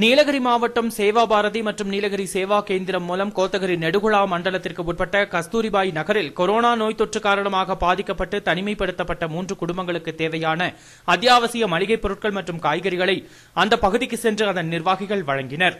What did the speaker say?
நீலகிரி மாவட்டம் சேவா பாரதி மற்றும் நீலகிரி சேவா கேந்திரம் மூலம் கோத்தகிரி நெடுகுழா மண்டலத்திற்கு உட்பட்ட கஸ்தூரிபாய் நகரில் கொரோனா நோய் தொற்று காரணமாக பாதிக்கப்பட்டு தனிமைப்படுத்தப்பட்ட மூன்று குடும்பங்களுக்கு தேவையான அத்தியாவசிய மளிகைப் பொருட்கள் மற்றும் காய்கறிகளை அந்த பகுதிக்கு சென்று அதன் நிர்வாகிகள் வழங்கினா்